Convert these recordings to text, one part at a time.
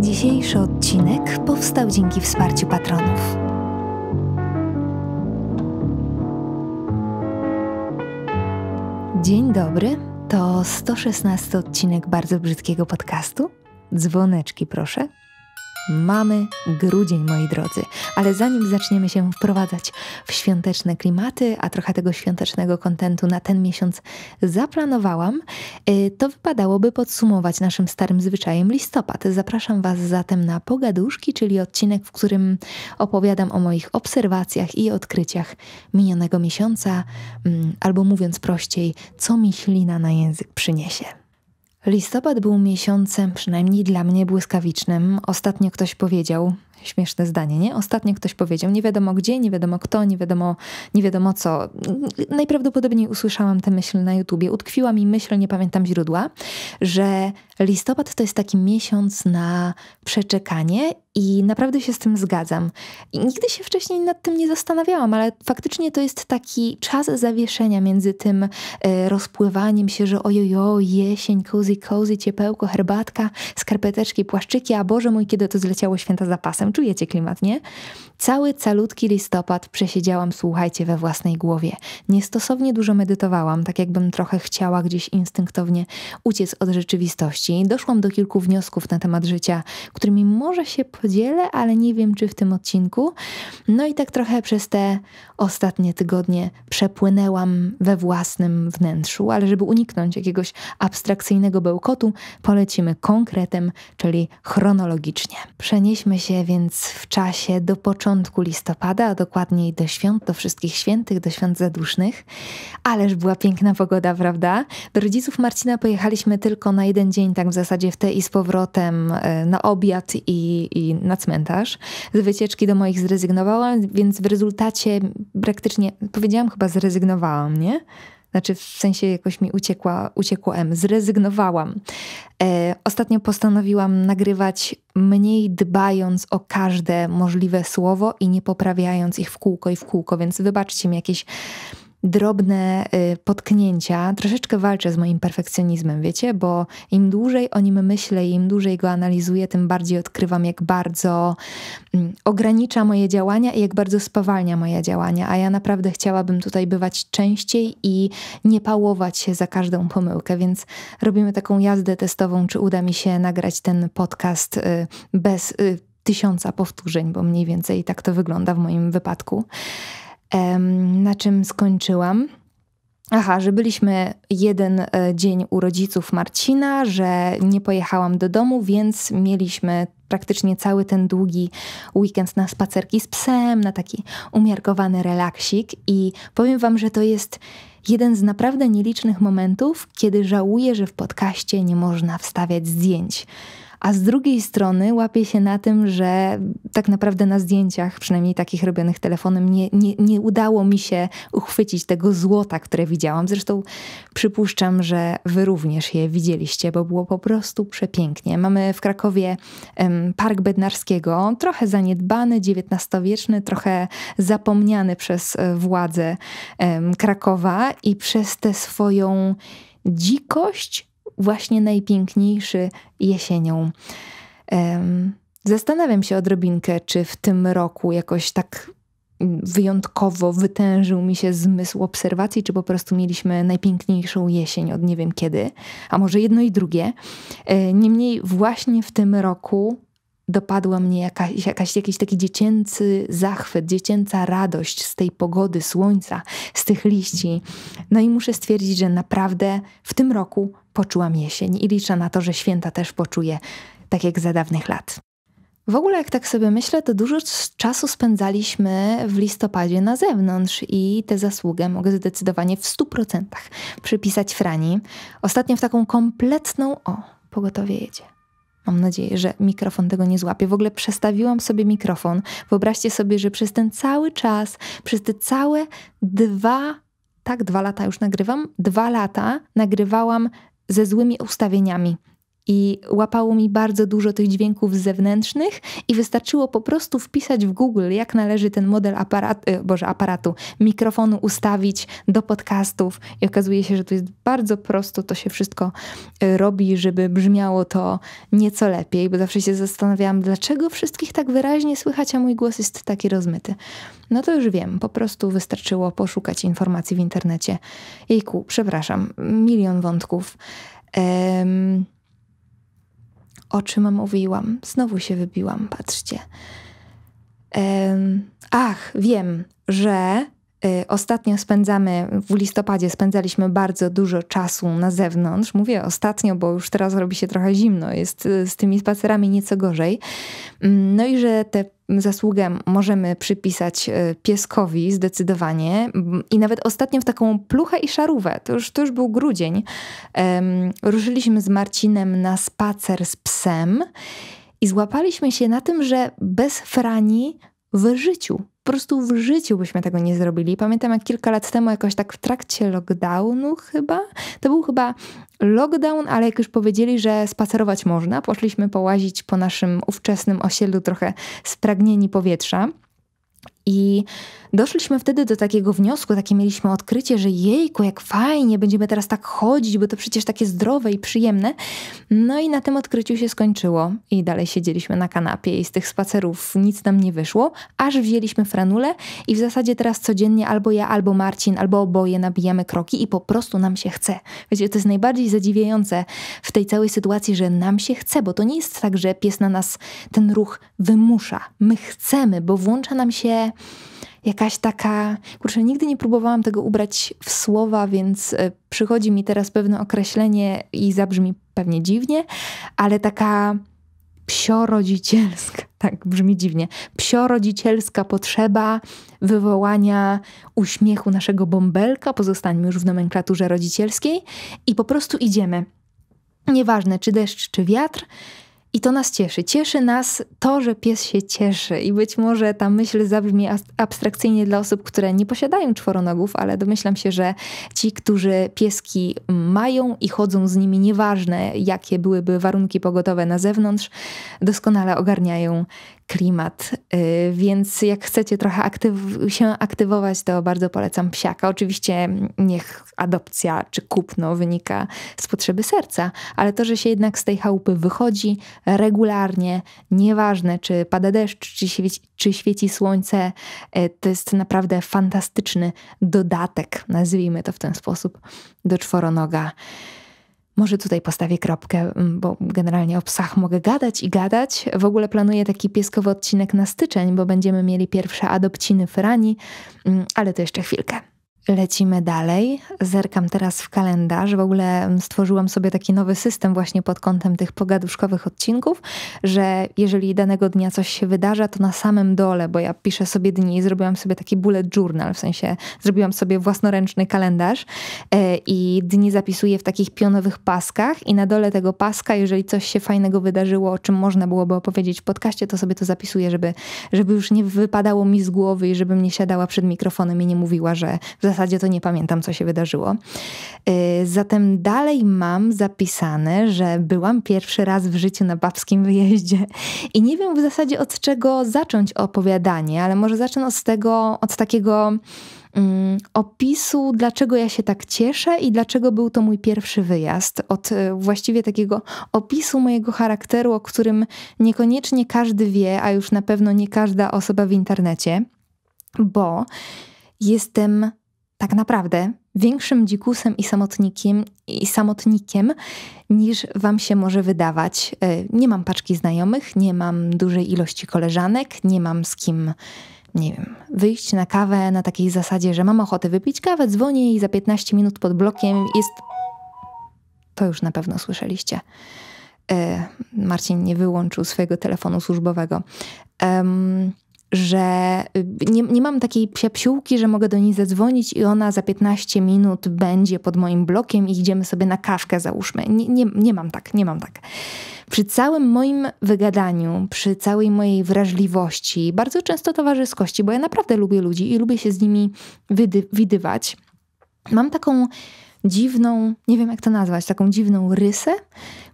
Dzisiejszy odcinek powstał dzięki wsparciu patronów. Dzień dobry, to 116 odcinek bardzo brzydkiego podcastu. Dzwoneczki proszę. Mamy grudzień, moi drodzy, ale zanim zaczniemy się wprowadzać w świąteczne klimaty, a trochę tego świątecznego kontentu na ten miesiąc zaplanowałam, y, to wypadałoby podsumować naszym starym zwyczajem listopad. Zapraszam Was zatem na Pogaduszki, czyli odcinek, w którym opowiadam o moich obserwacjach i odkryciach minionego miesiąca, mm, albo mówiąc prościej, co mi ślina na język przyniesie. Listopad był miesiącem, przynajmniej dla mnie, błyskawicznym. Ostatnio ktoś powiedział, śmieszne zdanie, nie? Ostatnio ktoś powiedział, nie wiadomo gdzie, nie wiadomo kto, nie wiadomo, nie wiadomo co. Najprawdopodobniej usłyszałam tę myśl na YouTubie. Utkwiła mi myśl, nie pamiętam źródła, że Listopad to jest taki miesiąc na przeczekanie i naprawdę się z tym zgadzam. I nigdy się wcześniej nad tym nie zastanawiałam, ale faktycznie to jest taki czas zawieszenia między tym e, rozpływaniem się, że ojojo, jesień, cozy, cozy, ciepełko, herbatka, skarpeteczki, płaszczyki, a Boże mój, kiedy to zleciało święta zapasem. Czujecie klimat, nie? Cały calutki listopad przesiedziałam, słuchajcie, we własnej głowie. Niestosownie dużo medytowałam, tak jakbym trochę chciała gdzieś instynktownie uciec od rzeczywistości doszłam do kilku wniosków na temat życia, którymi może się podzielę, ale nie wiem, czy w tym odcinku. No i tak trochę przez te ostatnie tygodnie przepłynęłam we własnym wnętrzu, ale żeby uniknąć jakiegoś abstrakcyjnego bełkotu, polecimy konkretem, czyli chronologicznie. Przenieśmy się więc w czasie do początku listopada, a dokładniej do świąt, do wszystkich świętych, do świąt zadusznych. Ależ była piękna pogoda, prawda? Do rodziców Marcina pojechaliśmy tylko na jeden dzień tak w zasadzie w te i z powrotem e, na obiad i, i na cmentarz. Z wycieczki do moich zrezygnowałam, więc w rezultacie praktycznie, powiedziałam chyba zrezygnowałam, nie? Znaczy, w sensie jakoś mi uciekła, uciekło M, zrezygnowałam. E, ostatnio postanowiłam nagrywać mniej dbając o każde możliwe słowo i nie poprawiając ich w kółko i w kółko, więc wybaczcie mi jakieś drobne y, potknięcia. Troszeczkę walczę z moim perfekcjonizmem, wiecie, bo im dłużej o nim myślę i im dłużej go analizuję, tym bardziej odkrywam, jak bardzo mm, ogranicza moje działania i jak bardzo spowalnia moje działania. A ja naprawdę chciałabym tutaj bywać częściej i nie pałować się za każdą pomyłkę, więc robimy taką jazdę testową, czy uda mi się nagrać ten podcast y, bez y, tysiąca powtórzeń, bo mniej więcej tak to wygląda w moim wypadku na czym skończyłam. Aha, że byliśmy jeden e, dzień u rodziców Marcina, że nie pojechałam do domu, więc mieliśmy praktycznie cały ten długi weekend na spacerki z psem, na taki umiarkowany relaksik i powiem wam, że to jest jeden z naprawdę nielicznych momentów, kiedy żałuję, że w podcaście nie można wstawiać zdjęć a z drugiej strony łapię się na tym, że tak naprawdę na zdjęciach, przynajmniej takich robionych telefonem, nie, nie, nie udało mi się uchwycić tego złota, które widziałam. Zresztą przypuszczam, że wy również je widzieliście, bo było po prostu przepięknie. Mamy w Krakowie Park Bednarskiego, trochę zaniedbany, XIX-wieczny, trochę zapomniany przez e, władze Krakowa i przez tę swoją dzikość właśnie najpiękniejszy jesienią. Zastanawiam się odrobinkę, czy w tym roku jakoś tak wyjątkowo wytężył mi się zmysł obserwacji, czy po prostu mieliśmy najpiękniejszą jesień od nie wiem kiedy, a może jedno i drugie. E, niemniej właśnie w tym roku dopadła mnie jakaś, jakaś, jakiś taki dziecięcy zachwyt, dziecięca radość z tej pogody, słońca, z tych liści. No i muszę stwierdzić, że naprawdę w tym roku poczułam jesień i liczę na to, że święta też poczuję, tak jak za dawnych lat. W ogóle, jak tak sobie myślę, to dużo czasu spędzaliśmy w listopadzie na zewnątrz i tę zasługę mogę zdecydowanie w 100% przypisać Frani. Ostatnio w taką kompletną. O, pogotowie jedzie. Mam nadzieję, że mikrofon tego nie złapie. W ogóle przestawiłam sobie mikrofon. Wyobraźcie sobie, że przez ten cały czas, przez te całe dwa, tak, dwa lata już nagrywam, dwa lata nagrywałam ze złymi ustawieniami, i łapało mi bardzo dużo tych dźwięków zewnętrznych i wystarczyło po prostu wpisać w Google, jak należy ten model aparat, e, boże, aparatu, mikrofonu ustawić do podcastów i okazuje się, że to jest bardzo prosto, to się wszystko e, robi, żeby brzmiało to nieco lepiej, bo zawsze się zastanawiałam, dlaczego wszystkich tak wyraźnie słychać, a mój głos jest taki rozmyty. No to już wiem, po prostu wystarczyło poszukać informacji w internecie. Jejku, przepraszam, milion wątków. Um, o czym mówiłam. Znowu się wybiłam, patrzcie. ach, wiem, że Y, ostatnio spędzamy, w listopadzie spędzaliśmy bardzo dużo czasu na zewnątrz. Mówię ostatnio, bo już teraz robi się trochę zimno, jest y, z tymi spacerami nieco gorzej. Mm, no i że tę zasługę możemy przypisać y, pieskowi zdecydowanie. Mm, I nawet ostatnio w taką pluchę i szarówę, to już, to już był grudzień, um, ruszyliśmy z Marcinem na spacer z psem i złapaliśmy się na tym, że bez Frani w życiu po prostu w życiu byśmy tego nie zrobili. Pamiętam jak kilka lat temu, jakoś tak w trakcie lockdownu chyba, to był chyba lockdown, ale jak już powiedzieli, że spacerować można, poszliśmy połazić po naszym ówczesnym osiedlu trochę spragnieni powietrza. I doszliśmy wtedy do takiego wniosku, takie mieliśmy odkrycie, że jejku, jak fajnie, będziemy teraz tak chodzić, bo to przecież takie zdrowe i przyjemne. No i na tym odkryciu się skończyło i dalej siedzieliśmy na kanapie i z tych spacerów nic nam nie wyszło, aż wzięliśmy franulę i w zasadzie teraz codziennie albo ja, albo Marcin, albo oboje nabijamy kroki i po prostu nam się chce. Wiecie, to jest najbardziej zadziwiające w tej całej sytuacji, że nam się chce, bo to nie jest tak, że pies na nas ten ruch wymusza. My chcemy, bo włącza nam się jakaś taka. Kurczę, nigdy nie próbowałam tego ubrać w słowa, więc e, przychodzi mi teraz pewne określenie i zabrzmi pewnie dziwnie, ale taka psiorodzicielska, tak brzmi dziwnie, psiorodzicielska potrzeba wywołania uśmiechu naszego bąbelka, pozostańmy już w nomenklaturze rodzicielskiej i po prostu idziemy. Nieważne, czy deszcz, czy wiatr, i to nas cieszy. Cieszy nas to, że pies się cieszy. I być może ta myśl zabrzmi abstrakcyjnie dla osób, które nie posiadają czworonogów, ale domyślam się, że ci, którzy pieski mają i chodzą z nimi, nieważne jakie byłyby warunki pogodowe na zewnątrz, doskonale ogarniają klimat, y, więc jak chcecie trochę aktyw się aktywować, to bardzo polecam psiaka. Oczywiście niech adopcja czy kupno wynika z potrzeby serca, ale to, że się jednak z tej chałupy wychodzi regularnie, nieważne czy pada deszcz, czy świeci, czy świeci słońce, y, to jest naprawdę fantastyczny dodatek, nazwijmy to w ten sposób, do czworonoga. Może tutaj postawię kropkę, mm, bo generalnie o psach mogę gadać i gadać. W ogóle planuję taki pieskowy odcinek na styczeń, bo będziemy mieli pierwsze adopciny Ferrani, mm, ale to jeszcze chwilkę. Lecimy dalej. Zerkam teraz w kalendarz. W ogóle mm, stworzyłam sobie taki nowy system właśnie pod kątem tych pogaduszkowych odcinków, że jeżeli danego dnia coś się wydarza, to na samym dole, bo ja piszę sobie dni, zrobiłam sobie taki bullet journal, w sensie zrobiłam sobie własnoręczny kalendarz e, i dni zapisuję w takich pionowych paskach i na dole tego paska, jeżeli coś się fajnego wydarzyło, o czym można byłoby opowiedzieć w podcaście, to sobie to zapisuję, żeby, żeby już nie wypadało mi z głowy i żebym nie siadała przed mikrofonem i nie mówiła, że w zasadzie zasadzie to nie pamiętam, co się wydarzyło. Y, zatem dalej mam zapisane, że byłam pierwszy raz w życiu na babskim wyjeździe i nie wiem w zasadzie od czego zacząć opowiadanie, ale może zacznę od tego, od takiego mm, opisu, dlaczego ja się tak cieszę i dlaczego był to mój pierwszy wyjazd. Od y, właściwie takiego opisu mojego charakteru, o którym niekoniecznie każdy wie, a już na pewno nie każda osoba w internecie, bo jestem tak naprawdę większym dzikusem i samotnikiem, i samotnikiem niż wam się może wydawać. E, nie mam paczki znajomych, nie mam dużej ilości koleżanek, nie mam z kim nie wiem, wyjść na kawę na takiej zasadzie, że mam ochotę wypić kawę, dzwonię i za 15 minut pod blokiem jest. To już na pewno słyszeliście. E, Marcin nie wyłączył swojego telefonu służbowego. Um, że y, nie, nie mam takiej psiapsiółki, że mogę do niej zadzwonić i ona za 15 minut będzie pod moim blokiem i idziemy sobie na kawkę, załóżmy. Nie, nie, nie mam tak, nie mam tak. Przy całym moim wygadaniu, przy całej mojej wrażliwości, bardzo często towarzyskości, bo ja naprawdę lubię ludzi i lubię się z nimi wydy, widywać, mam taką dziwną, nie wiem jak to nazwać, taką dziwną rysę,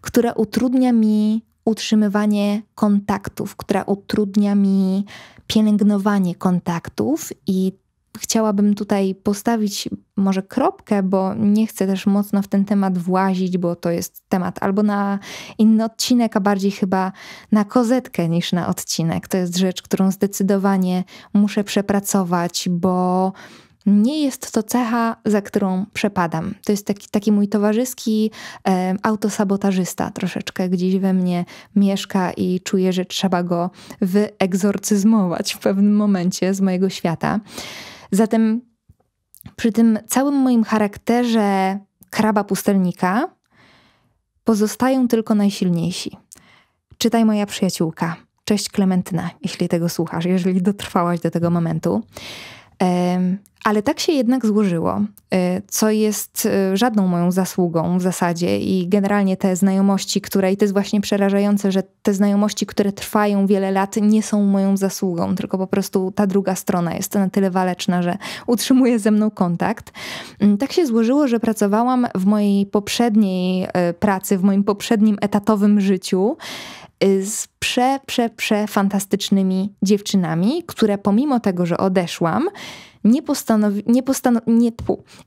która utrudnia mi utrzymywanie kontaktów, która utrudnia mi pielęgnowanie kontaktów i Chciałabym tutaj postawić może kropkę, bo nie chcę też mocno w ten temat włazić, bo to jest temat albo na inny odcinek, a bardziej chyba na kozetkę niż na odcinek. To jest rzecz, którą zdecydowanie muszę przepracować, bo nie jest to cecha, za którą przepadam. To jest taki, taki mój towarzyski e, autosabotażysta troszeczkę gdzieś we mnie mieszka i czuję, że trzeba go wyegzorcyzmować w pewnym momencie z mojego świata. Zatem przy tym całym moim charakterze kraba pustelnika pozostają tylko najsilniejsi. Czytaj moja przyjaciółka. Cześć Klementyna, jeśli tego słuchasz, jeżeli dotrwałaś do tego momentu. Ale tak się jednak złożyło, e, co jest e, żadną moją zasługą w zasadzie i generalnie te znajomości, które, i to jest właśnie przerażające, że te znajomości, które trwają wiele lat, nie są moją zasługą, tylko po prostu ta druga strona jest na tyle waleczna, że utrzymuje ze mną kontakt. Mm, tak się złożyło, że pracowałam w mojej poprzedniej e, pracy, w moim poprzednim etatowym życiu Y, z prze, prze, prze fantastycznymi dziewczynami, które pomimo tego, że odeszłam, nie, postanowi, nie, nie,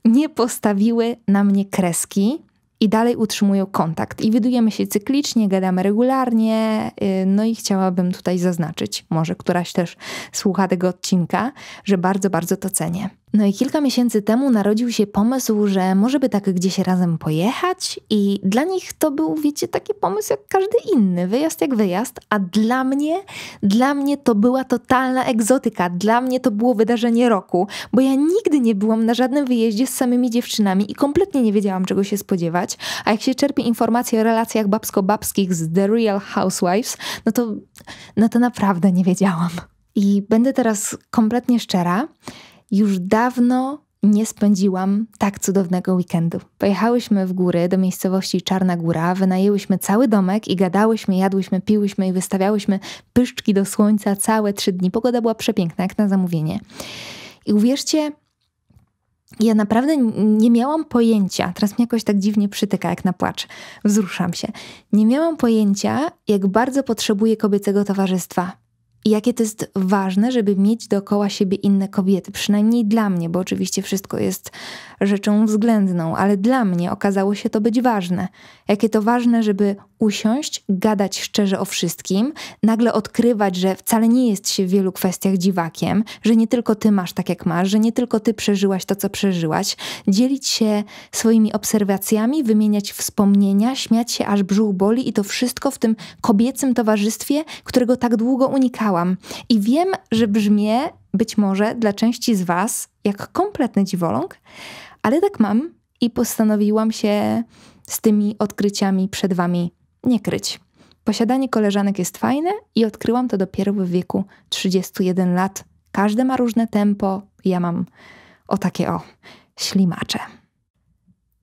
nie postawiły na mnie kreski, i dalej utrzymują kontakt. I widujemy się cyklicznie, gadamy regularnie. Y, no i chciałabym tutaj zaznaczyć, może któraś też słucha tego odcinka, że bardzo, bardzo to cenię. No i kilka miesięcy temu narodził się pomysł, że może by tak gdzieś razem pojechać i dla nich to był, wiecie, taki pomysł jak każdy inny, wyjazd jak wyjazd, a dla mnie, dla mnie to była totalna egzotyka, dla mnie to było wydarzenie roku, bo ja nigdy nie byłam na żadnym wyjeździe z samymi dziewczynami i kompletnie nie wiedziałam czego się spodziewać, a jak się czerpie informacje o relacjach babsko-babskich z The Real Housewives, no to, no to naprawdę nie wiedziałam. I będę teraz kompletnie szczera. Już dawno nie spędziłam tak cudownego weekendu. Pojechałyśmy w góry do miejscowości Czarna Góra, wynajęłyśmy cały domek i gadałyśmy, jadłyśmy, piłyśmy i wystawiałyśmy pyszczki do słońca całe trzy dni. Pogoda była przepiękna, jak na zamówienie. I uwierzcie, ja naprawdę nie miałam pojęcia, teraz mnie jakoś tak dziwnie przytyka jak na płacz, wzruszam się. Nie miałam pojęcia, jak bardzo potrzebuję kobiecego towarzystwa i jakie to jest ważne, żeby mieć dookoła siebie inne kobiety. Przynajmniej dla mnie, bo oczywiście wszystko jest rzeczą względną, ale dla mnie okazało się to być ważne. Jakie to ważne, żeby usiąść, gadać szczerze o wszystkim, nagle odkrywać, że wcale nie jest się w wielu kwestiach dziwakiem, że nie tylko ty masz tak jak masz, że nie tylko ty przeżyłaś to, co przeżyłaś, dzielić się swoimi obserwacjami, wymieniać wspomnienia, śmiać się aż brzuch boli i to wszystko w tym kobiecym towarzystwie, którego tak długo unikałam. I wiem, że brzmię być może dla części z Was jak kompletny dziwoląg, ale tak mam i postanowiłam się z tymi odkryciami przed Wami nie kryć. Posiadanie koleżanek jest fajne i odkryłam to dopiero w wieku 31 lat. Każde ma różne tempo, ja mam o takie o ślimacze.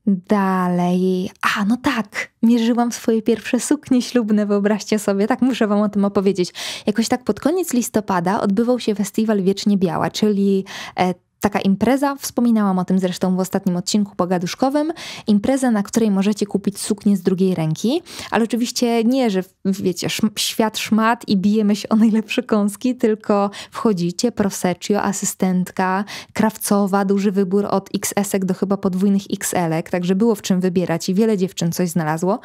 Dalej. A, no tak, mierzyłam swoje pierwsze suknie ślubne, wyobraźcie sobie, tak muszę Wam o tym opowiedzieć. Jakoś tak pod koniec listopada odbywał się festiwal Wiecznie Biała, czyli e, taka impreza. Wspominałam o tym zresztą w ostatnim odcinku pogaduszkowym. Impreza, na której możecie kupić suknię z drugiej ręki, ale oczywiście nie, że wiecie, sz świat szmat i bijemy się o najlepsze kąski, tylko wchodzicie, proseccio, asystentka, krawcowa, duży wybór od xs do chyba podwójnych xl także było w czym wybierać i wiele dziewczyn coś znalazło.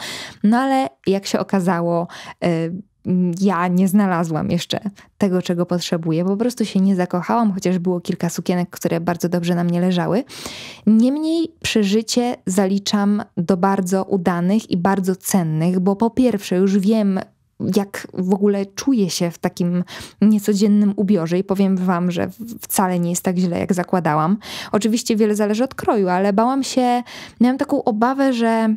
No ale jak się okazało, yy, Mm, ja nie znalazłam jeszcze tego, czego potrzebuję. Po prostu się nie zakochałam, chociaż było kilka sukienek, które bardzo dobrze na mnie leżały. Niemniej przeżycie zaliczam do bardzo udanych i bardzo cennych, bo po pierwsze już wiem, jak w ogóle czuję się w takim niecodziennym ubiorze i powiem wam, że wcale nie jest tak źle, jak zakładałam. Oczywiście wiele zależy od kroju, ale bałam się, miałam taką obawę, że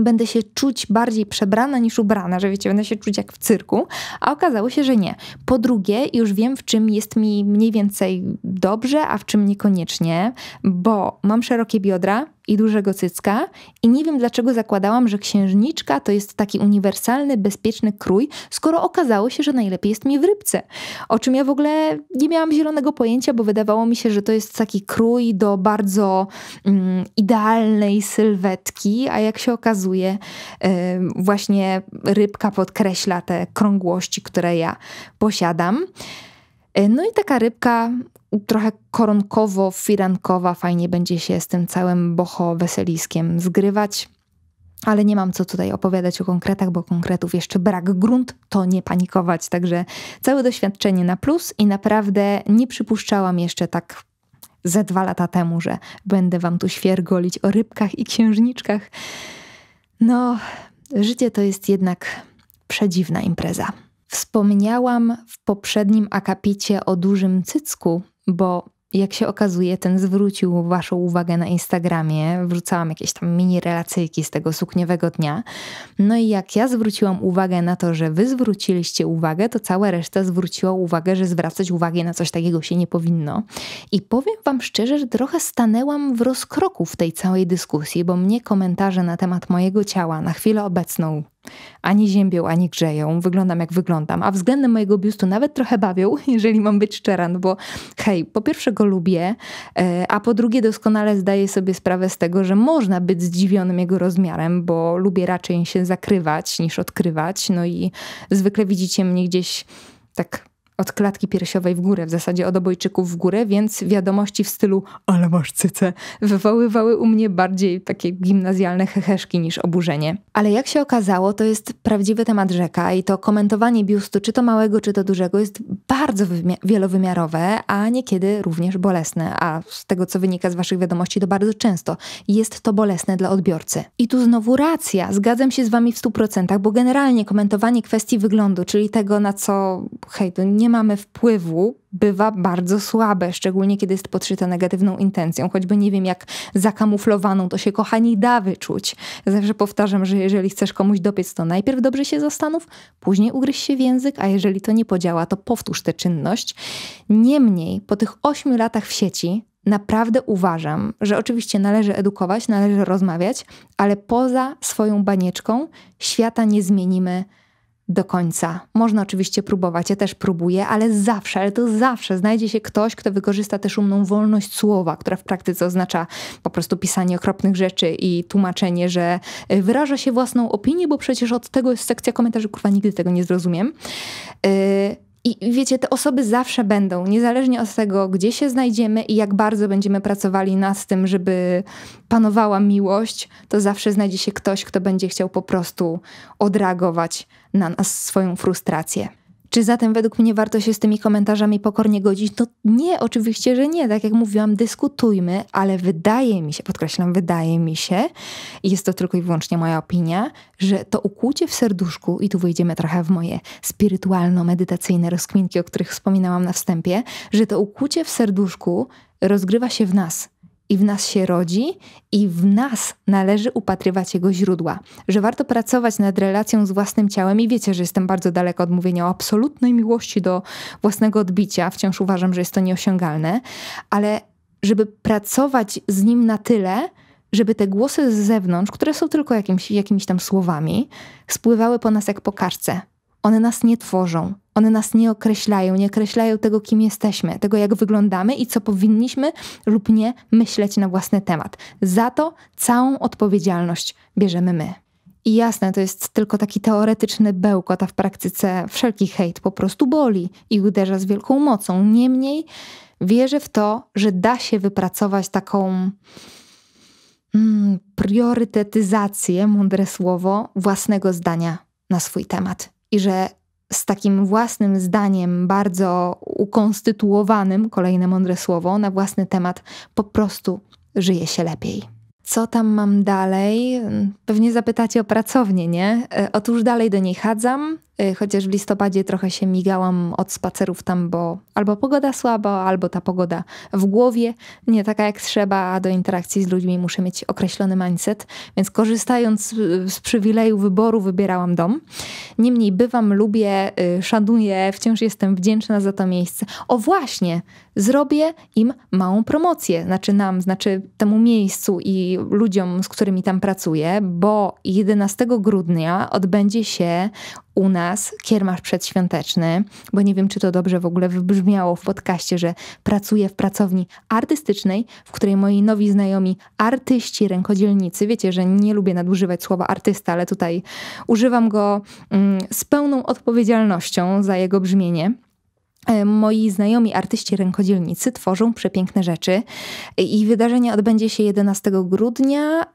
będę się czuć bardziej przebrana niż ubrana, że wiecie, będę się czuć jak w cyrku, a okazało się, że nie. Po drugie, już wiem, w czym jest mi mniej więcej dobrze, a w czym niekoniecznie, bo mam szerokie biodra, i dużego cycka i nie wiem dlaczego zakładałam, że księżniczka to jest taki uniwersalny, bezpieczny krój, skoro okazało się, że najlepiej jest mi w rybce. O czym ja w ogóle nie miałam zielonego pojęcia, bo wydawało mi się, że to jest taki krój do bardzo mm, idealnej sylwetki, a jak się okazuje, yy, właśnie rybka podkreśla te krągłości, które ja posiadam. E, no i taka rybka trochę koronkowo-firankowa, fajnie będzie się z tym całym boho-weseliskiem zgrywać. Ale nie mam co tutaj opowiadać o konkretach, bo konkretów jeszcze brak. Grunt to nie panikować. Także całe doświadczenie na plus i naprawdę nie przypuszczałam jeszcze tak ze dwa lata temu, że będę wam tu świergolić o rybkach i księżniczkach. No, życie to jest jednak przedziwna impreza. Wspomniałam w poprzednim akapicie o dużym cycku, bo jak się okazuje, ten zwrócił Waszą uwagę na Instagramie. Wrzucałam jakieś tam mini relacyjki z tego sukniowego dnia. No i jak ja zwróciłam uwagę na to, że Wy zwróciliście uwagę, to cała reszta zwróciła uwagę, że zwracać uwagę na coś takiego się nie powinno. I powiem Wam szczerze, że trochę stanęłam w rozkroku w tej całej dyskusji, bo mnie komentarze na temat mojego ciała na chwilę obecną ani ziębią, ani grzeją, wyglądam jak wyglądam, a względem mojego biustu nawet trochę bawią, jeżeli mam być szczera, no bo hej, po pierwsze go lubię, e, a po drugie doskonale zdaję sobie sprawę z tego, że można być zdziwionym jego rozmiarem, bo lubię raczej się zakrywać niż odkrywać, no i zwykle widzicie mnie gdzieś tak od klatki piersiowej w górę, w zasadzie od obojczyków w górę, więc wiadomości w stylu ale masz cyce wywoływały u mnie bardziej takie gimnazjalne heheszki niż oburzenie. Ale jak się okazało, to jest prawdziwy temat rzeka i to komentowanie biustu, czy to małego, czy to dużego, jest bardzo wielowymiarowe, a niekiedy również bolesne. A z tego, co wynika z Waszych wiadomości, to bardzo często jest to bolesne dla odbiorcy. I tu znowu racja, zgadzam się z Wami w 100%, bo generalnie komentowanie kwestii wyglądu, czyli tego, na co hej, to nie mamy wpływu, bywa bardzo słabe, szczególnie kiedy jest podszyte negatywną intencją, choćby nie wiem jak zakamuflowaną, to się kochani da wyczuć. Zawsze powtarzam, że jeżeli chcesz komuś dopiec, to najpierw dobrze się zastanów, później ugryź się w język, a jeżeli to nie podziała, to powtórz tę czynność. Niemniej po tych ośmiu latach w sieci naprawdę uważam, że oczywiście należy edukować, należy rozmawiać, ale poza swoją banieczką świata nie zmienimy do końca. Można oczywiście próbować, ja też próbuję, ale zawsze, ale to zawsze znajdzie się ktoś, kto wykorzysta tę umną wolność słowa, która w praktyce oznacza po prostu pisanie okropnych rzeczy i tłumaczenie, że e, wyraża się własną opinię, bo przecież od tego jest sekcja komentarzy, kurwa, nigdy tego nie zrozumiem. Yy, i wiecie, te osoby zawsze będą, niezależnie od tego, gdzie się znajdziemy i jak bardzo będziemy pracowali nad tym, żeby panowała miłość, to zawsze znajdzie się ktoś, kto będzie chciał po prostu odreagować na nas swoją frustrację. Czy zatem według mnie warto się z tymi komentarzami pokornie godzić? No nie, oczywiście, że nie. Tak jak mówiłam, dyskutujmy, ale wydaje mi się, podkreślam, wydaje mi się, i jest to tylko i wyłącznie moja opinia, że to ukłucie w serduszku, i tu wyjdziemy trochę w moje spirytualno-medytacyjne rozkminki, o których wspominałam na wstępie, że to ukłucie w serduszku rozgrywa się w nas – i w nas się rodzi, i w nas należy upatrywać jego źródła. Że warto pracować nad relacją z własnym ciałem i wiecie, że jestem bardzo daleka od mówienia o absolutnej miłości do własnego odbicia, wciąż uważam, że jest to nieosiągalne, ale żeby pracować z nim na tyle, żeby te głosy z zewnątrz, które są tylko jakimś, jakimiś tam słowami, spływały po nas jak po karce. One nas nie tworzą, one nas nie określają, nie określają tego, kim jesteśmy, tego, jak wyglądamy i co powinniśmy lub nie myśleć na własny temat. Za to całą odpowiedzialność bierzemy my. I jasne, to jest tylko taki teoretyczny bełkot, a w praktyce wszelki hejt po prostu boli i uderza z wielką mocą. Niemniej wierzę w to, że da się wypracować taką mm, priorytetyzację, mądre słowo, własnego zdania na swój temat. I że z takim własnym zdaniem, bardzo ukonstytuowanym, kolejne mądre słowo, na własny temat, po prostu żyje się lepiej. Co tam mam dalej? Pewnie zapytacie o pracownię, nie? E, otóż dalej do niej chadzam, Y, chociaż w listopadzie trochę się migałam od spacerów tam, bo albo pogoda słaba, albo ta pogoda w głowie nie taka jak trzeba, a do interakcji z ludźmi muszę mieć określony mindset, więc korzystając y, z przywileju wyboru wybierałam dom. Niemniej bywam, lubię, y, szanuję, wciąż jestem wdzięczna za to miejsce. O właśnie, zrobię im małą promocję, znaczy nam, znaczy temu miejscu i ludziom, z którymi tam pracuję, bo 11 grudnia odbędzie się u nas kiermasz przedświąteczny, bo nie wiem, czy to dobrze w ogóle wybrzmiało w podcaście, że pracuję w pracowni artystycznej, w której moi nowi znajomi artyści, rękodzielnicy, wiecie, że nie lubię nadużywać słowa artysta, ale tutaj używam go mm, z pełną odpowiedzialnością za jego brzmienie. E, moi znajomi artyści rękodzielnicy tworzą przepiękne rzeczy e, i wydarzenie odbędzie się 11 grudnia, e,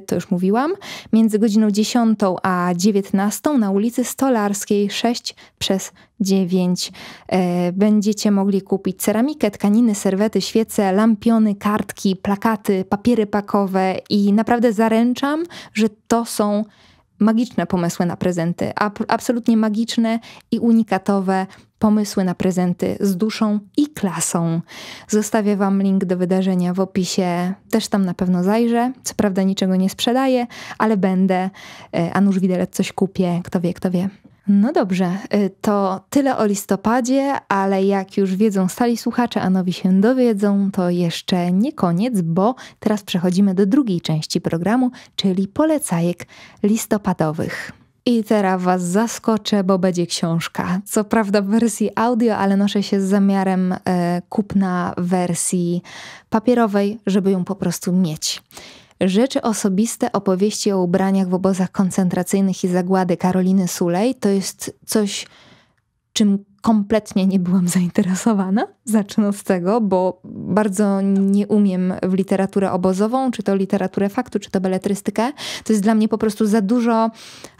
to już mówiłam, między godziną 10 a 19 na ulicy Stolarskiej 6 przez 9. Będziecie mogli kupić ceramikę, tkaniny, serwety, świece, lampiony, kartki, plakaty, papiery pakowe i naprawdę zaręczam, że to są magiczne pomysły na prezenty, absolutnie magiczne i unikatowe pomysły na prezenty z duszą i klasą. Zostawię Wam link do wydarzenia w opisie, też tam na pewno zajrzę. Co prawda niczego nie sprzedaję, ale będę. E, a nuż widelec coś kupię, kto wie, kto wie. No dobrze, y, to tyle o listopadzie, ale jak już wiedzą stali słuchacze, a nowi się dowiedzą, to jeszcze nie koniec, bo teraz przechodzimy do drugiej części programu, czyli polecajek listopadowych. I teraz Was zaskoczę, bo będzie książka. Co prawda w wersji audio, ale noszę się z zamiarem y, kupna wersji papierowej, żeby ją po prostu mieć. Rzeczy osobiste, opowieści o ubraniach w obozach koncentracyjnych i zagłady Karoliny Sulej to jest coś, czym kompletnie nie byłam zainteresowana, zacznę od tego, bo bardzo nie umiem w literaturę obozową, czy to literaturę faktu, czy to beletrystykę. To jest dla mnie po prostu za dużo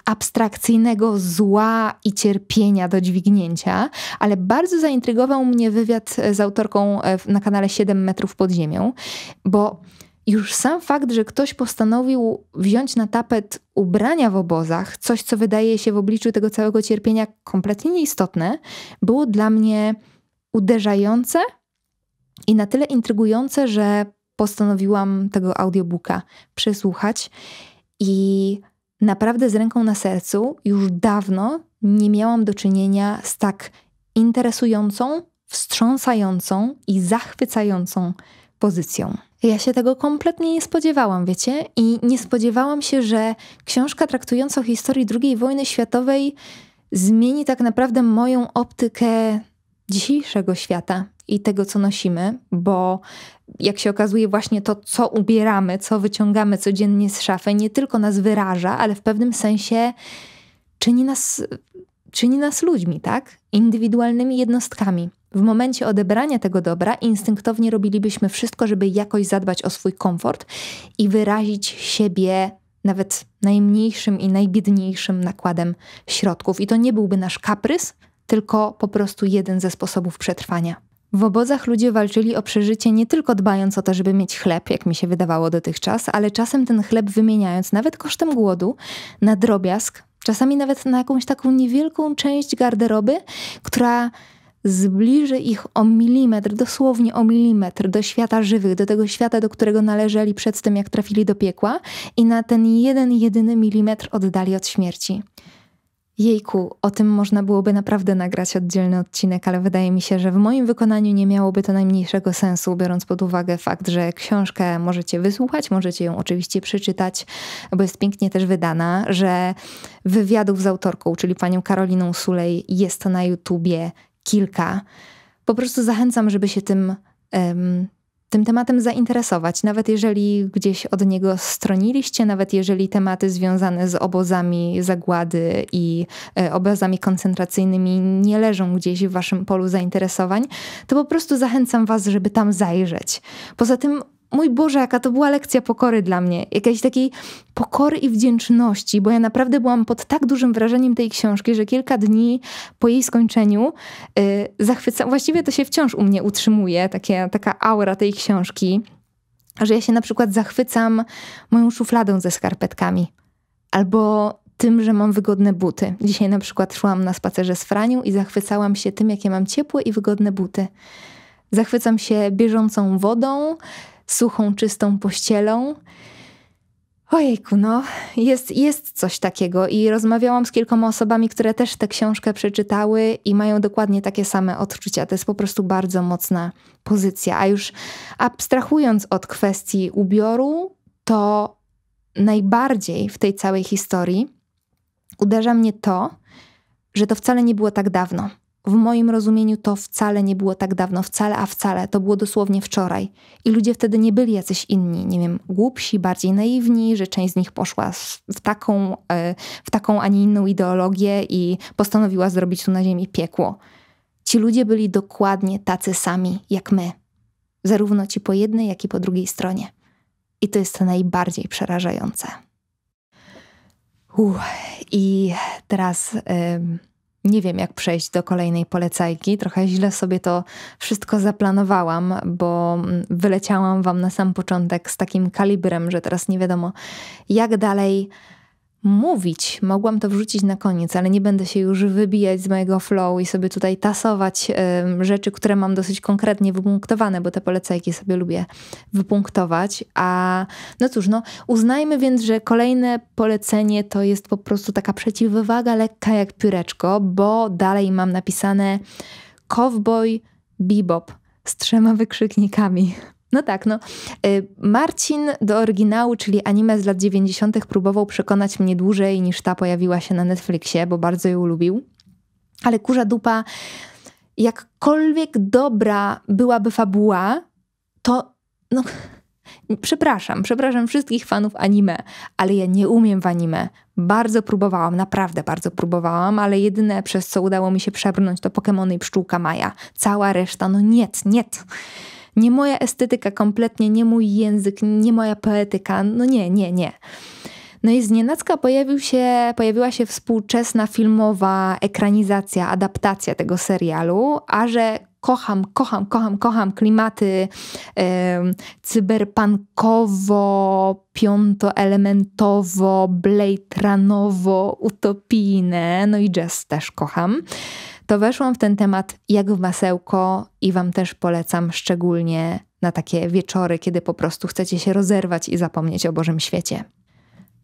abstrakcyjnego zła i cierpienia do dźwignięcia, ale bardzo zaintrygował mnie wywiad z autorką e, na kanale 7 metrów pod ziemią, bo już sam fakt, że ktoś postanowił wziąć na tapet ubrania w obozach, coś co wydaje się w obliczu tego całego cierpienia kompletnie nieistotne, było dla mnie uderzające i na tyle intrygujące, że postanowiłam tego audiobooka przesłuchać i naprawdę z ręką na sercu już dawno nie miałam do czynienia z tak interesującą, wstrząsającą i zachwycającą pozycją. Ja się tego kompletnie nie spodziewałam, wiecie? I nie spodziewałam się, że książka traktująca o historii II wojny światowej zmieni tak naprawdę moją optykę dzisiejszego świata i tego, co nosimy, bo jak się okazuje, właśnie to, co ubieramy, co wyciągamy codziennie z szafy, nie tylko nas wyraża, ale w pewnym sensie czyni nas czyni nas ludźmi, tak? Indywidualnymi jednostkami. W momencie odebrania tego dobra instynktownie robilibyśmy wszystko, żeby jakoś zadbać o swój komfort i wyrazić siebie nawet najmniejszym i najbiedniejszym nakładem środków. I to nie byłby nasz kaprys, tylko po prostu jeden ze sposobów przetrwania. W obozach ludzie walczyli o przeżycie nie tylko dbając o to, żeby mieć chleb, jak mi się wydawało dotychczas, ale czasem ten chleb wymieniając nawet kosztem głodu na drobiazg, Czasami nawet na jakąś taką niewielką część garderoby, która zbliży ich o milimetr, dosłownie o milimetr do świata żywych, do tego świata, do którego należeli przed tym, jak trafili do piekła, i na ten jeden, jedyny milimetr oddali od śmierci. Jejku, o tym można byłoby naprawdę nagrać oddzielny odcinek, ale wydaje mi się, że w moim wykonaniu nie miałoby to najmniejszego sensu, biorąc pod uwagę fakt, że książkę możecie wysłuchać, możecie ją oczywiście przeczytać, bo jest pięknie też wydana, że wywiadów z autorką, czyli panią Karoliną Sulej, jest na YouTubie kilka. Po prostu zachęcam, żeby się tym um, tym tematem zainteresować, nawet jeżeli gdzieś od niego stroniliście, nawet jeżeli tematy związane z obozami zagłady i e, obozami koncentracyjnymi nie leżą gdzieś w waszym polu zainteresowań, to po prostu zachęcam was, żeby tam zajrzeć. Poza tym mój Boże, jaka to była lekcja pokory dla mnie, jakiejś takiej pokory i wdzięczności, bo ja naprawdę byłam pod tak dużym wrażeniem tej książki, że kilka dni po jej skończeniu yy, zachwycałam, właściwie to się wciąż u mnie utrzymuje, takie, taka aura tej książki, że ja się na przykład zachwycam moją szufladą ze skarpetkami albo tym, że mam wygodne buty. Dzisiaj na przykład szłam na spacerze z Franią i zachwycałam się tym, jakie mam ciepłe i wygodne buty. Zachwycam się bieżącą wodą, suchą, czystą pościelą. Ojejku, no, jest, jest coś takiego i rozmawiałam z kilkoma osobami, które też tę książkę przeczytały i mają dokładnie takie same odczucia. To jest po prostu bardzo mocna pozycja. A już abstrahując od kwestii ubioru, to najbardziej w tej całej historii uderza mnie to, że to wcale nie było tak dawno. W moim rozumieniu to wcale nie było tak dawno, wcale, a wcale, to było dosłownie wczoraj. I ludzie wtedy nie byli jacyś inni, nie wiem, głupsi, bardziej naiwni, że część z nich poszła w taką, e, w taką a nie inną ideologię i postanowiła zrobić tu na ziemi piekło. Ci ludzie byli dokładnie tacy sami jak my, zarówno ci po jednej, jak i po drugiej stronie. I to jest najbardziej przerażające. Uff, i teraz. Yy nie wiem, jak przejść do kolejnej polecajki. Trochę źle sobie to wszystko zaplanowałam, bo mm, wyleciałam wam na sam początek z takim kalibrem, że teraz nie wiadomo, jak dalej mówić. Mogłam to wrzucić na koniec, ale nie będę się już wybijać z mojego flow i sobie tutaj tasować y, rzeczy, które mam dosyć konkretnie wypunktowane, bo te polecajki sobie lubię wypunktować. A no cóż, no uznajmy więc, że kolejne polecenie to jest po prostu taka przeciwwaga lekka jak pióreczko, bo dalej mam napisane Cowboy Bebop z trzema wykrzyknikami. No tak, no. Y, Marcin do oryginału, czyli anime z lat 90., próbował przekonać mnie dłużej niż ta pojawiła się na Netflixie, bo bardzo ją lubił. Ale kurza dupa, jakkolwiek dobra byłaby fabuła, to no. Przepraszam, przepraszam wszystkich fanów anime, ale ja nie umiem w anime. Bardzo próbowałam, naprawdę bardzo próbowałam, ale jedyne przez co udało mi się przebrnąć to Pokémony i pszczółka Maja. Cała reszta, no nie, nie. Nie moja estetyka kompletnie, nie mój język, nie moja poetyka. No nie, nie, nie. No i z nienacka pojawił się, pojawiła się współczesna filmowa ekranizacja, adaptacja tego serialu, a że kocham, kocham, kocham, kocham klimaty yy, cyberpunkowo, piątoelementowo, blade runowo, utopijne, no i jazz też kocham to weszłam w ten temat jak w masełko i Wam też polecam szczególnie na takie wieczory, kiedy po prostu chcecie się rozerwać i zapomnieć o Bożym świecie.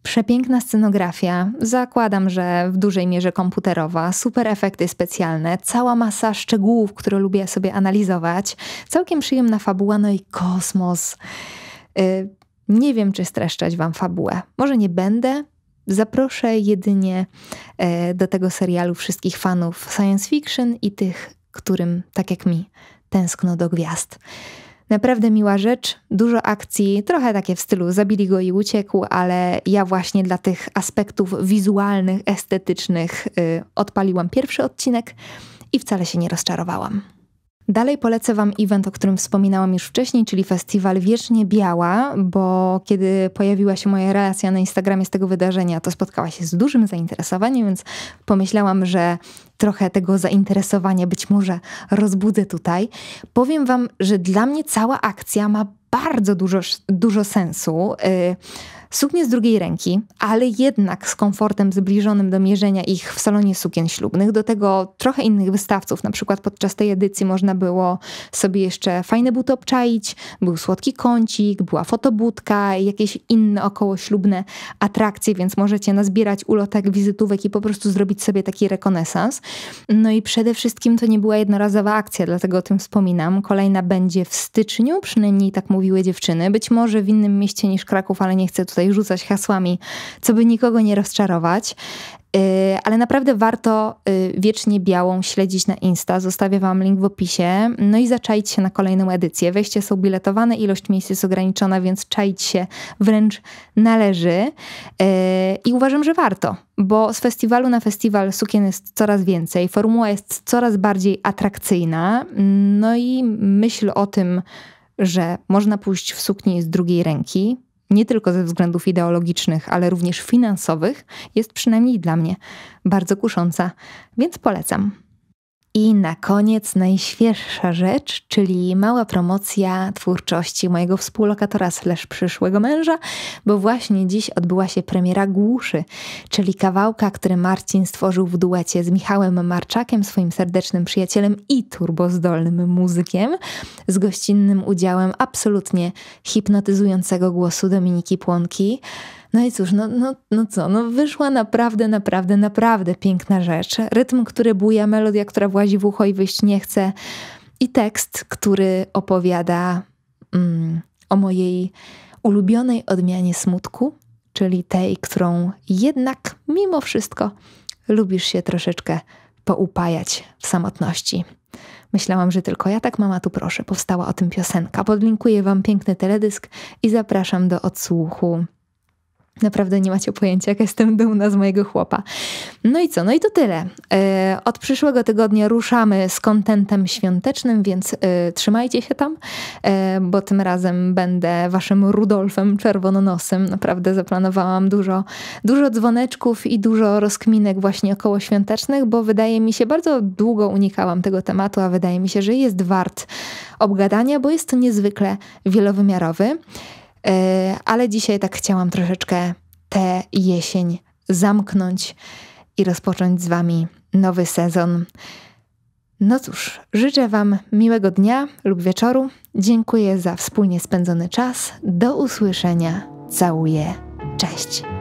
Przepiękna scenografia, zakładam, że w dużej mierze komputerowa, super efekty specjalne, cała masa szczegółów, które lubię sobie analizować, całkiem przyjemna fabuła, no i kosmos. Yy, nie wiem, czy streszczać Wam fabułę. Może nie będę, Zaproszę jedynie e, do tego serialu wszystkich fanów science fiction i tych, którym, tak jak mi, tęskno do gwiazd. Naprawdę miła rzecz, dużo akcji, trochę takie w stylu zabili go i uciekł, ale ja właśnie dla tych aspektów wizualnych, estetycznych yy, odpaliłam pierwszy odcinek i wcale się nie rozczarowałam. Dalej polecę Wam event, o którym wspominałam już wcześniej, czyli festiwal Wiecznie Biała, bo kiedy pojawiła się moja relacja na Instagramie z tego wydarzenia, to spotkała się z dużym zainteresowaniem, więc pomyślałam, że trochę tego zainteresowania być może rozbudzę tutaj. Powiem Wam, że dla mnie cała akcja ma bardzo dużo, dużo sensu. Yy, Suknie z drugiej ręki, ale jednak z komfortem zbliżonym do mierzenia ich w salonie sukien ślubnych. Do tego trochę innych wystawców, na przykład podczas tej edycji można było sobie jeszcze fajne buty obczaić, był słodki kącik, była fotobudka, jakieś inne okołoślubne atrakcje, więc możecie nazbierać ulotek, wizytówek i po prostu zrobić sobie taki rekonesans. No i przede wszystkim to nie była jednorazowa akcja, dlatego o tym wspominam. Kolejna będzie w styczniu, przynajmniej tak mówiły dziewczyny. Być może w innym mieście niż Kraków, ale nie chcę tutaj tutaj rzucać hasłami, co by nikogo nie rozczarować. Y, ale naprawdę warto y, wiecznie białą śledzić na Insta. Zostawię Wam link w opisie. No i zaczaić się na kolejną edycję. Wejście są biletowane, ilość miejsc jest ograniczona, więc czaić się wręcz należy. Y, I uważam, że warto, bo z festiwalu na festiwal sukien jest coraz więcej, formuła jest coraz bardziej atrakcyjna. No i myśl o tym, że można pójść w suknię z drugiej ręki, nie tylko ze względów ideologicznych, ale również finansowych, jest przynajmniej dla mnie bardzo kusząca, więc polecam. I na koniec najświeższa rzecz, czyli mała promocja twórczości mojego współlokatora slash przyszłego męża, bo właśnie dziś odbyła się premiera Głuszy, czyli kawałka, który Marcin stworzył w duecie z Michałem Marczakiem, swoim serdecznym przyjacielem i turbozdolnym muzykiem, z gościnnym udziałem absolutnie hipnotyzującego głosu Dominiki Płonki. No i cóż, no, no, no co, no wyszła naprawdę, naprawdę, naprawdę piękna rzecz. Rytm, który buja, melodia, która włazi w ucho i wyjść nie chce i tekst, który opowiada mm, o mojej ulubionej odmianie smutku, czyli tej, którą jednak mimo wszystko lubisz się troszeczkę poupajać w samotności. Myślałam, że tylko ja tak mama tu proszę, powstała o tym piosenka. Podlinkuję wam piękny teledysk i zapraszam do odsłuchu Naprawdę nie macie pojęcia, jak jestem dumna z mojego chłopa. No i co? No i to tyle. E, od przyszłego tygodnia ruszamy z kontentem świątecznym, więc e, trzymajcie się tam, e, bo tym razem będę waszym Rudolfem Czerwononosym. Naprawdę zaplanowałam dużo, dużo dzwoneczków i dużo rozkminek właśnie około świątecznych, bo wydaje mi się, bardzo długo unikałam tego tematu, a wydaje mi się, że jest wart obgadania, bo jest to niezwykle wielowymiarowy. E, ale dzisiaj tak chciałam troszeczkę tę jesień zamknąć i rozpocząć z Wami nowy sezon. No cóż, życzę Wam miłego dnia lub wieczoru. Dziękuję za wspólnie spędzony czas. Do usłyszenia. Całuję. Cześć.